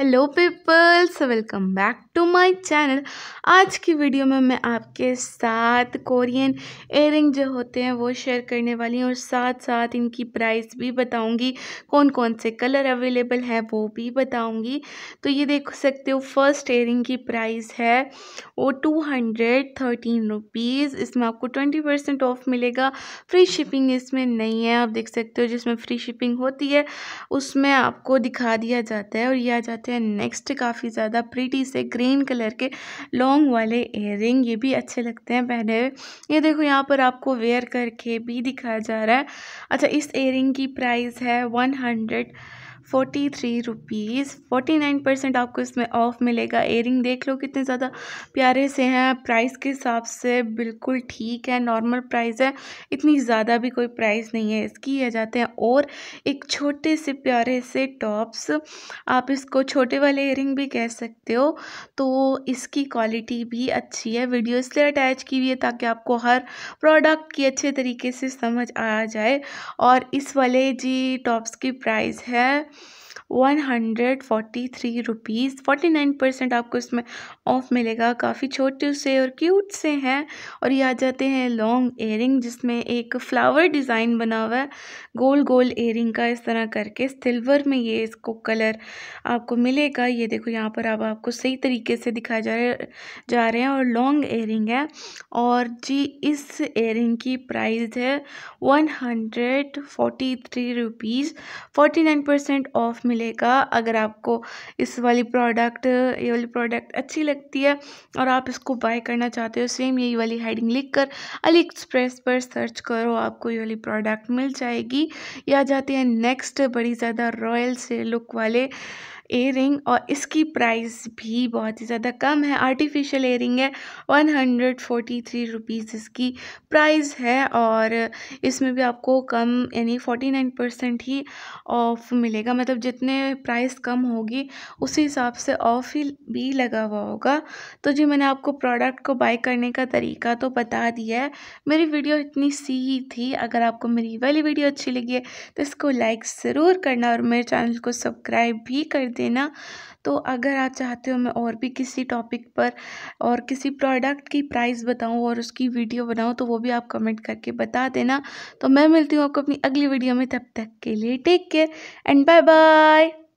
hello peoples welcome back to my channel आज की video में मैं आपके साथ कोरियन एयरिंग जो होते हैं वो शेयर करने वाली हूँ और साथ साथ इनकी प्राइस भी बताऊँगी कौन कौन से कलर अवेलेबल है वो भी बताऊँगी तो ये देख सकते हो फर्स्ट एयरिंग की प्राइस है वो टू हंड्रेड थर्टीन रुपीज़ इसमें आपको ट्वेंटी परसेंट ऑफ मिलेगा फ्री शिपिंग इसमें नहीं है आप देख सकते हो जिसमें फ्री शिपिंग होती है उसमें आपको दिखा दिया जाता है और यह आ नेक्स्ट हैं नेक्स्ट काफ़ी ज़्यादा प्रीटी से ग्रीन कलर के लॉन्ग वाले एयर ये भी अच्छे लगते हैं पहने हुए ये देखो यहाँ पर आपको वेयर करके भी दिखाया जा रहा है अच्छा इस एयर की प्राइस है one hundred forty three rupees forty nine percent आपको इसमें ऑफ़ मिलेगा एयरिंग देख लो कितने ज़्यादा प्यारे से हैं प्राइस के हिसाब से बिल्कुल ठीक है नॉर्मल प्राइस है इतनी ज़्यादा भी कोई प्राइस नहीं है इसकी ये जाते हैं और एक छोटे से प्यारे से टॉप्स आप इसको छोटे वाले एयरिंग भी कह सकते हो तो इसकी क्वालिटी भी अच्छी है वीडियो इसलिए अटैच की हुई है ताकि आपको हर प्रोडक्ट की अच्छे तरीके से समझ आ जाए और इस वाले जी टॉप्स की प्राइस है one hundred forty three rupees forty nine percent आपको इसमें ऑफ मिलेगा काफ़ी छोटे से और क्यूट से हैं और ये आ जाते हैं लॉन्ग एयरिंग जिसमें एक फ्लावर डिज़ाइन बना हुआ है गोल गोल एयरिंग का इस तरह करके सिल्वर में ये इसको कलर आपको मिलेगा ये देखो यहाँ पर अब आप आपको सही तरीके से दिखाए जा रहे जा रहे हैं और लॉन्ग एयरिंग है और जी इस एयरिंग की प्राइस है one hundred forty three rupees forty nine percent off मिले मिलेगा अगर आपको इस वाली प्रोडक्ट ये वाली प्रोडक्ट अच्छी लगती है और आप इसको बाय करना चाहते हो सेम यही वाली हेडिंग लिख कर अली एक्सप्रेस पर सर्च करो आपको ये वाली प्रोडक्ट मिल जाएगी या जाते हैं नेक्स्ट बड़ी ज़्यादा रॉयल से लुक वाले एयरिंग और इसकी प्राइस भी बहुत ही ज़्यादा कम है आर्टिफिशियल एयरिंग है one hundred forty three rupees इसकी प्राइस है और इसमें भी आपको कम यानी फोर्टी नाइन परसेंट ही ऑफ मिलेगा मतलब जितने प्राइस कम होगी उसी हिसाब से ऑफ ही भी लगा हुआ होगा तो जी मैंने आपको प्रोडक्ट को बाई करने का तरीका तो बता दिया है मेरी वीडियो इतनी सी ही थी अगर आपको मेरी वाली वीडियो अच्छी लगी है तो इसको लाइक ज़रूर करना और मेरे चैनल को सब्सक्राइब भी कर देना तो अगर आप चाहते हो मैं और भी किसी टॉपिक पर और किसी प्रोडक्ट की प्राइस बताऊँ और उसकी वीडियो बनाऊँ तो वो भी आप कमेंट करके बता देना तो मैं मिलती हूँ आपको अपनी अगली वीडियो में तब तक के लिए take care and bye bye